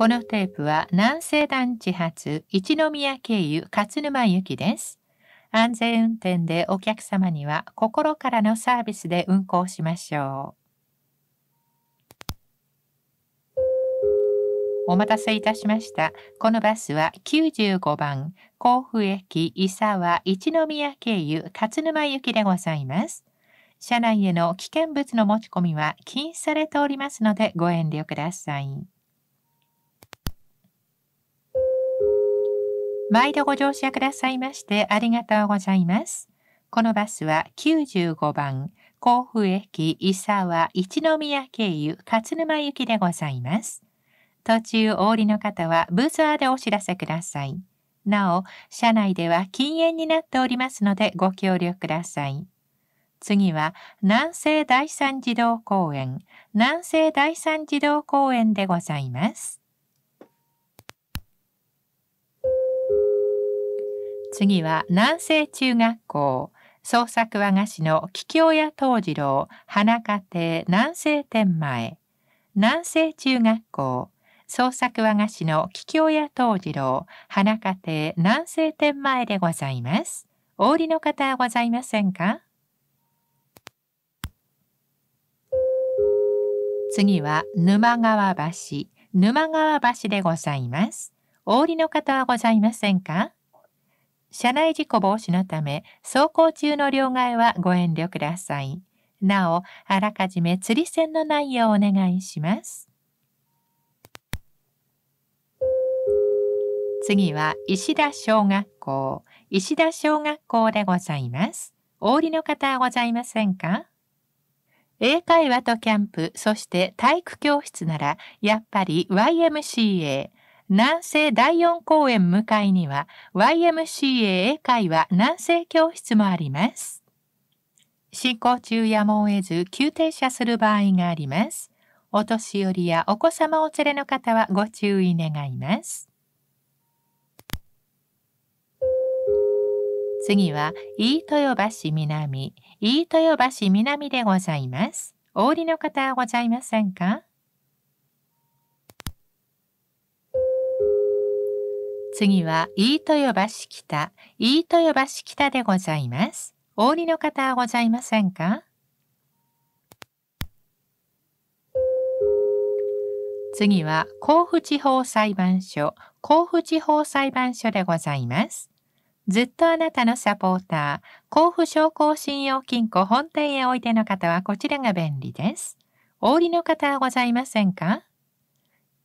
このテープは南西団地発一宮経由勝沼行きです。安全運転でお客様には心からのサービスで運行しましょう。お待たせいたしました。このバスは95番甲府駅伊沢一宮経由勝沼行きでございます。車内への危険物の持ち込みは禁止されておりますのでご遠慮ください。毎度ご乗車くださいましてありがとうございます。このバスは95番、甲府駅伊沢一宮経由勝沼行きでございます。途中お降りの方はブザーでお知らせください。なお、車内では禁煙になっておりますのでご協力ください。次は南西第三児童公園、南西第三児童公園でございます。次は南西中学校創作和菓子の桔梗屋藤次郎花家庭南西店前南西中学校創作和菓子の桔梗屋藤次郎花家庭南西店前でございますお売りの方はございませんか次は沼川橋沼川橋でございますお売りの方はございませんか車内事故防止のため、走行中の両替はご遠慮ください。なお、あらかじめ釣り線の内容をお願いします。次は石田小学校、石田小学校でございます。お降りの方はございませんか英会話とキャンプ、そして体育教室なら、やっぱり YMCA、南西第四公園向かいには YMCA 英会話南西教室もあります。進行中やむを得ず急停車する場合があります。お年寄りやお子様を連れの方はご注意願います。次は飯豊橋南、飯豊橋南でございます。お降りの方はございませんか次は、飯豊橋北、飯豊橋北でございます。お降りの方はございませんか次は、甲府地方裁判所、甲府地方裁判所でございます。ずっとあなたのサポーター、甲府商工信用金庫本店へおいでの方はこちらが便利です。お降りの方はございませんか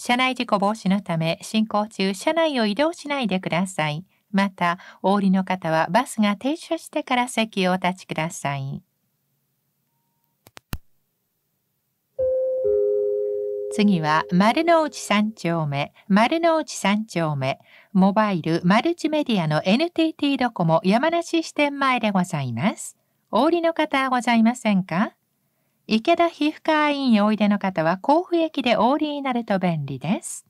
車内事故防止のため進行中車内を移動しないでください。また、お降りの方はバスが停車してから席をお立ちください。次は丸の内3丁目、丸の内3丁目、モバイルマルチメディアの NTT ドコモ山梨支店前でございます。お降りの方はございませんか池田皮膚科医院おいでの方は甲府駅で降りになると便利です。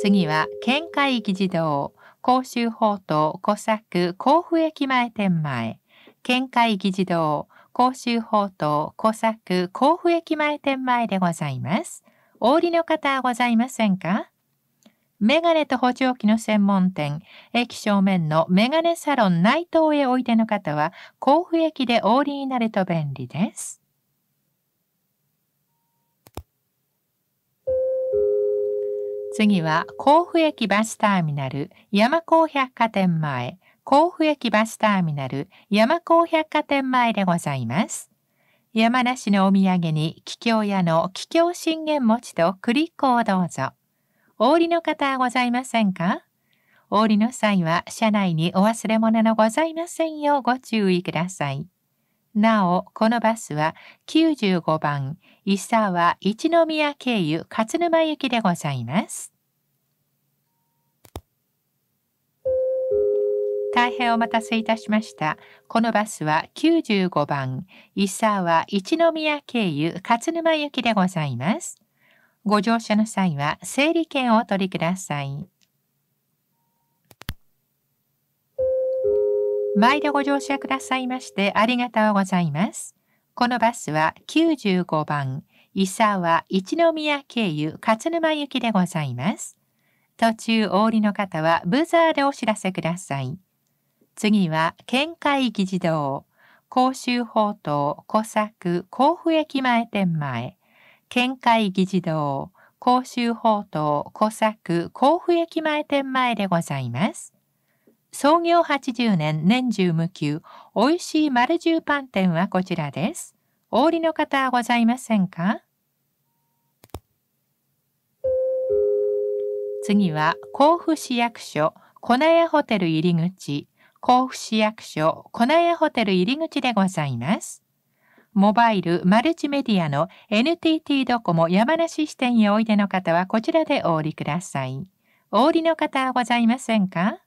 次は県会議事堂甲州宝刀小作甲府駅前店前県会議事堂甲州宝刀小作甲府駅前店前でございます。お降りの方はございませんかメガネと補聴器の専門店、駅正面のメガネサロン内藤へおいでの方は、甲府駅でお降りになると便利です。次は、甲府駅バスターミナル、山高百貨店前、甲府駅バスターミナル、山高百貨店前でございます。山梨のお土産に桔梗屋の桔梗信玄餅と栗子をどうぞ。お降りの方はございませんかお降りの際は車内にお忘れ物のございませんようご注意ください。なお、このバスは95番、伊沢一宮経由勝沼行きでございます。大変お待たせいたしました。このバスは95番、伊沢一宮経由勝沼行きでございます。ご乗車の際は整理券をお取りください。毎度ご乗車くださいましてありがとうございます。このバスは95番、伊沢一宮経由勝沼行きでございます。途中お降りの方はブザーでお知らせください。次は県会議事堂、甲州宝刀小作甲府駅前店前。県会議事堂、甲州報道、小作、甲府駅前店前でございます。創業80年年中無休、美味しい丸十パン店はこちらです。お降りの方はございませんか次は甲府市役所粉屋ホテル入り口甲府市役所粉屋ホテル入り口でございます。モバイル、マルチメディアの NTT ドコモ山梨支店へおいでの方はこちらでお降りください。お降りの方はございませんか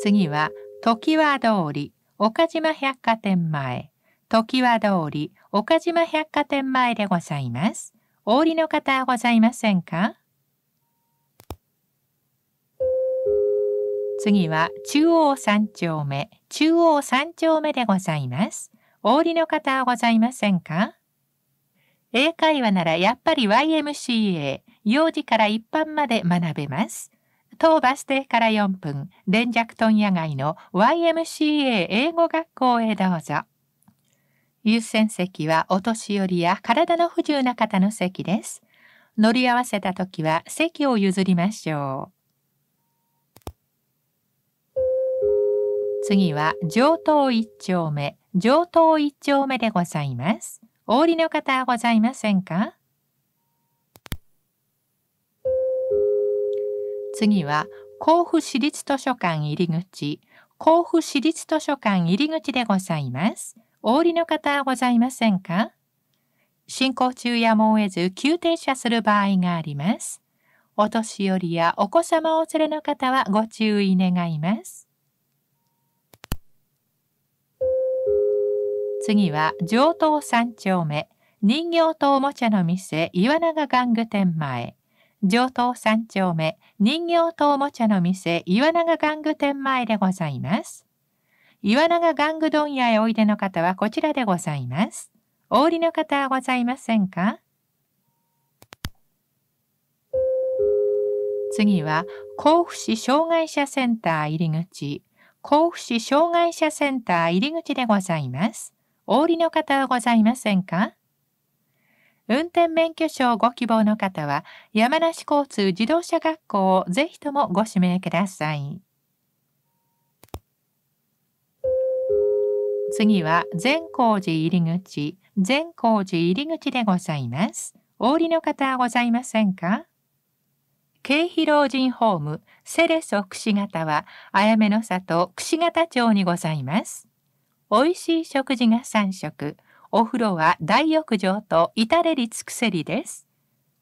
次は、常盤通り、岡島百貨店前、常盤通り、岡島百貨店前でございます。お降りの方はございませんか次は中央三丁目、中央三丁目でございます。お降りの方はございませんか英会話ならやっぱり YMCA、幼児から一般まで学べます。当バス停から4分、連弱トン野外の YMCA 英語学校へどうぞ。優先席はお年寄りや体の不自由な方の席です。乗り合わせた時は席を譲りましょう。次は上等一丁目、上等一丁目でございます。お降りの方はございませんか次は甲府市立図書館入り口、甲府市立図書館入り口でございます。お降りの方はございませんか進行中やむを得ず急停車する場合があります。お年寄りやお子様をお連れの方はご注意願います。次は上等三丁目人形とおもちゃの店岩永玩具店前上等三丁目人形とおもちゃの店岩永玩具店前でございます岩永玩具問屋へおいでの方はこちらでございますお降りの方はございませんか次は甲府市障害者センター入り口甲府市障害者センター入り口でございますお降りの方はございませんか運転免許証ご希望の方は、山梨交通自動車学校をぜひともご指名ください。次は、善光寺入口、善光寺入口でございます。お降りの方はございませんか慶比老人ホーム、セレソ櫛型は、あやめの里櫛型町にございます。美味しい食事が3食、お風呂は大浴場と至れり尽くせりです。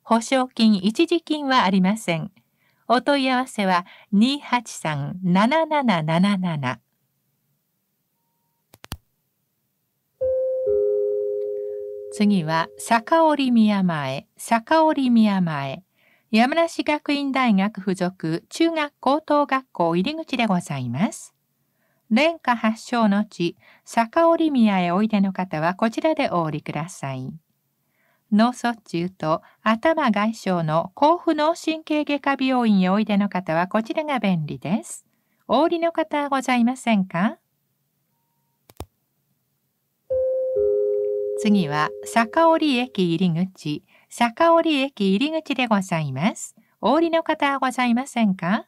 保証金一時金はありません。お問い合わせは283-7777次は坂織宮前、坂織宮前、山梨学院大学附属中学高等学校入り口でございます。蓮華発祥の地、坂織宮へおいでの方はこちらでお降りください。脳卒中と頭外傷の甲府脳神経外科病院へおいでの方はこちらが便利です。お降りの方はございませんか次は坂織駅入り口、坂織駅入り口でございます。お降りの方はございませんか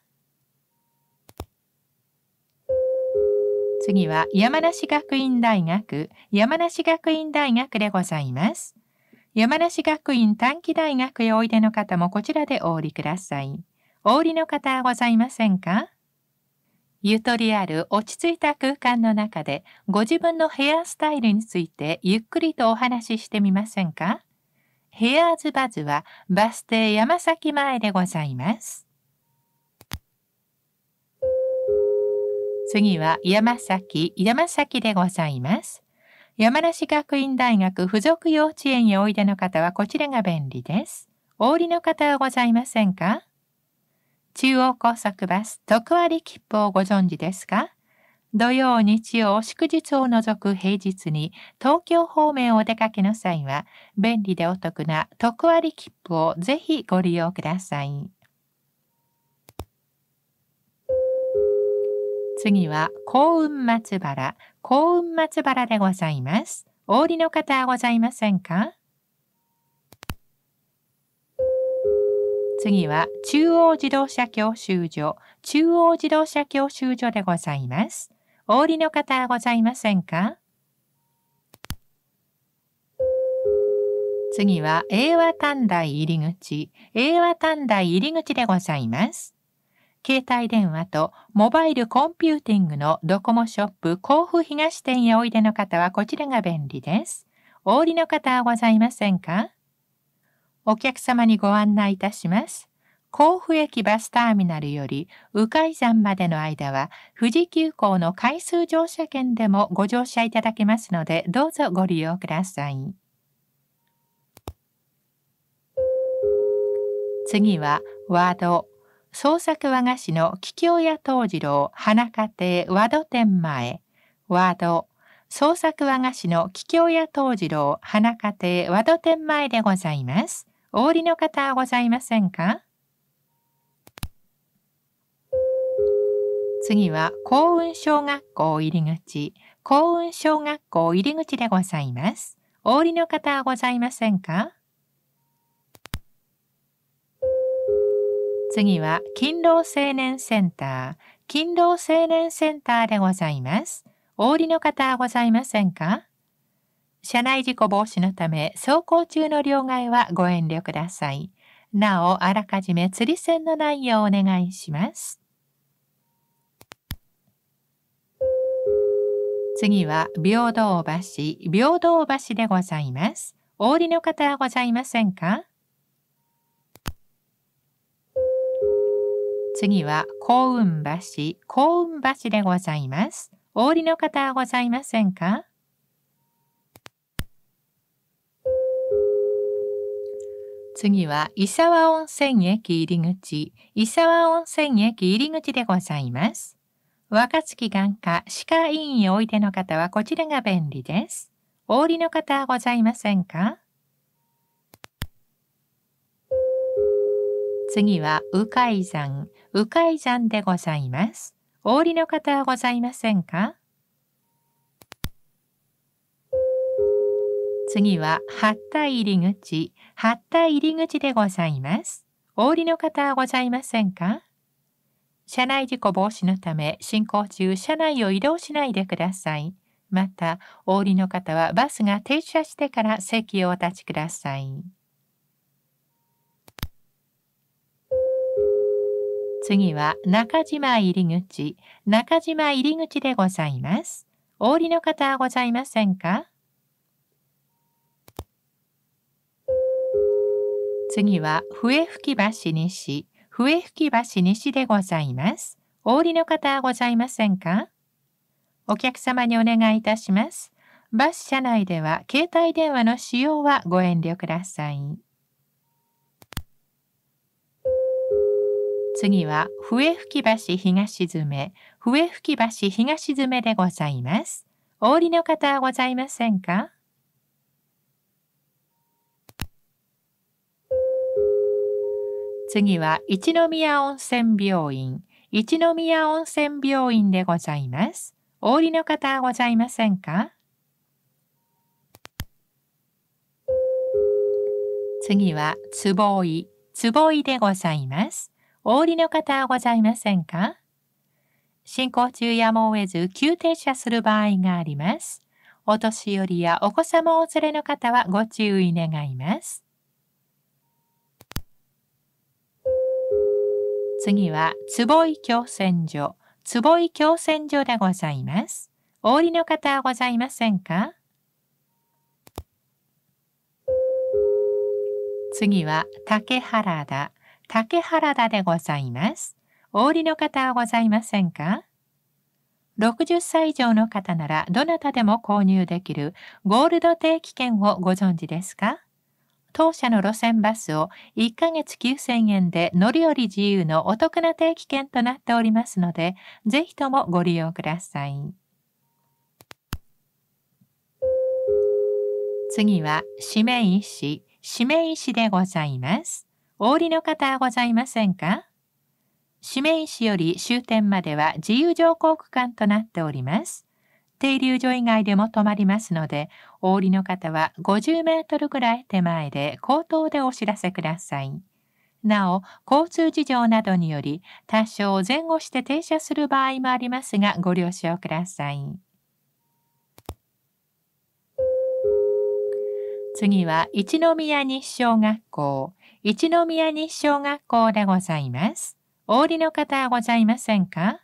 次は山梨学院大学、山梨学院大学でございます。山梨学院短期大学へおいでの方もこちらでお降りください。お降りの方はございませんかゆとりある落ち着いた空間の中でご自分のヘアスタイルについてゆっくりとお話ししてみませんかヘアーズバズはバス停山崎前でございます。次は山崎、山崎でございます。山梨学院大学附属幼稚園へおいでの方はこちらが便利です。お降りの方はございませんか中央高速バス特割切符をご存知ですか土曜、日曜、祝日を除く平日に東京方面をお出かけの際は便利でお得な特割切符をぜひご利用ください。次は幸運松原、幸運松原でございます。お降りの方ございませんか次は中央自動車教習所、中央自動車教習所でございます。お降りの方ございませんか次は英和短大入口、英和短大入り口でございます。携帯電話とモバイルコンピューティングのドコモショップ甲府東店へおいでの方はこちらが便利です。お降りの方はございませんかお客様にご案内いたします。甲府駅バスターミナルより鵜飼山までの間は富士急行の回数乗車券でもご乗車いただけますのでどうぞご利用ください。次はワード創作和菓子の桔梗屋藤次郎花家庭和戸店前和戸創作和菓子の桔梗屋藤次郎花家庭和戸店前でございます。お売りの方はございませんか次は幸運小学校入り口幸運小学校入り口でございます。お売りの方はございませんか次は勤労青年センター、勤労青年センターでございます。お降りの方はございませんか車内事故防止のため、走行中の両替はご遠慮ください。なお、あらかじめ釣り線の内容をお願いします。次は、平等橋、平等橋でございます。お降りの方はございませんか次は幸運橋、幸運橋でございます。お降りの方はございませんか次は伊沢温泉駅入り口、伊沢温泉駅入り口でございます。若月眼科歯科医院へおいでの方はこちらが便利です。お降りの方はございませんか次は、鵜飼山、うかいさんでございます。お降りの方はございませんか次は八田入り口、八田入り口でございます。お降りの方はございませんか車内事故防止のため、進行中、車内を移動しないでください。また、お降りの方はバスが停車してから席をお立ちください。次は中島入り口、中島入り口でございます。お降りの方はございませんか次は笛吹橋西、笛吹橋西でございます。お降りの方はございませんかお客様にお願いいたします。バス車内では携帯電話の使用はご遠慮ください。次は笛吹橋東詰笛吹橋東詰でございます。お降りの方はございませんか次は一宮温泉病院一宮温泉病院でございます。お降りの方はございませんか次は坪井、坪井でございます。お降りの方ございませんか進行中やむを得ず急停車する場合があります。お年寄りやお子様をお連れの方はご注意願います。次は、坪井共戦所、坪井共戦所でございます。お降りの方はございませんか次は、竹原田。竹原田でございます。お降りの方はございませんか60歳以上の方ならどなたでも購入できるゴールド定期券をご存知ですか当社の路線バスを1ヶ月9000円で乗り降り自由のお得な定期券となっておりますので、ぜひともご利用ください。次は、指め医師、指名医師でございます。お降りの方はございませんか指名市より終点までは自由乗降区間となっております。停留所以外でも止まりますので、お降りの方は50メートルぐらい手前で口頭でお知らせください。なお、交通事情などにより、多少前後して停車する場合もありますが、ご了承ください。次は、一宮西小学校。一宮西小学校でございます。お降りの方はございませんか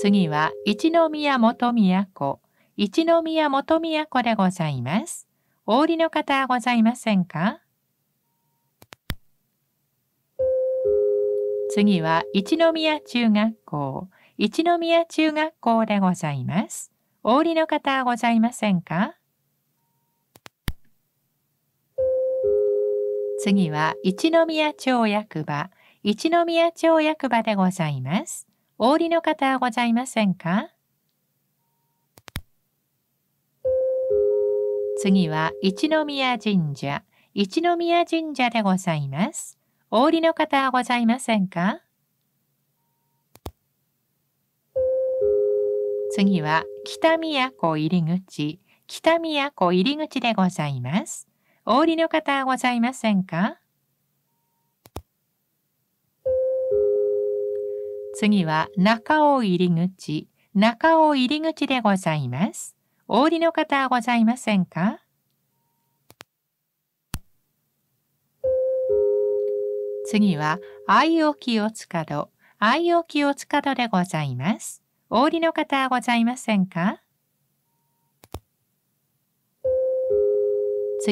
次は一宮元宮子、一宮元宮子でございます。お降りの方はございませんか次は一宮中学校、一宮中学校でございます。お降りの方はございませんか次は一宮町役場、一宮町役場でございます。お降りの方ございませんか次は一宮神社、一宮神社でございます。お降りの方ございませんか次は北宮湖入口、北宮湖入口でございます。お降りの方ございませんか次は中尾入り口、中尾入り口でございます。お降りの方ございませんか次は、愛を清つかど、愛をつかどでございます。お降りの方ございませんか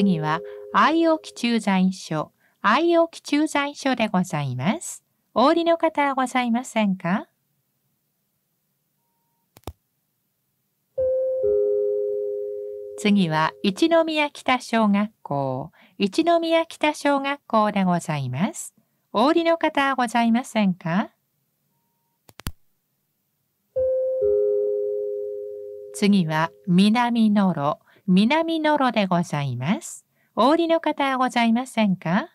次は、愛置駐在所、愛置駐在所でございます。お降りの方はございませんか次は、一宮北小学校、一宮北小学校でございます。お降りの方はございませんか次は、南野ろ。南のロでございます。お降りの方はございませんか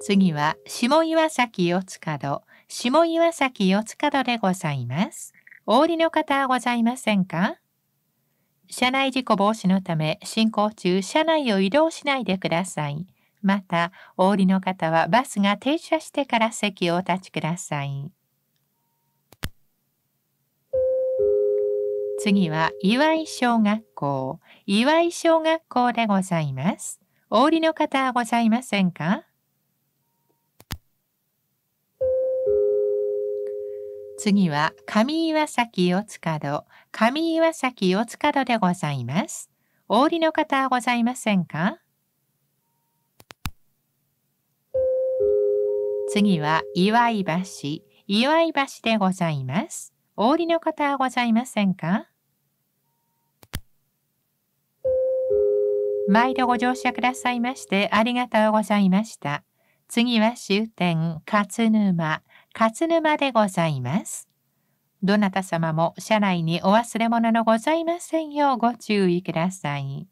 次は下岩崎四つ角、下岩崎四つ角でございます。お降りの方はございませんか車内事故防止のため進行中車内を移動しないでください。また、お降りの方はバスが停車してから席をお立ちください。次は岩井小学校。岩井小学校でございます。お降りの方ございませんか次は上岩崎四つ角。上岩崎四つ角でございます。お降りの方ございませんか次は岩井橋。岩井橋でございます。お降りの方はございませんか毎度ご乗車くださいましてありがとうございました。次は終点勝沼、勝沼でございます。どなた様も車内にお忘れ物のございませんようご注意ください。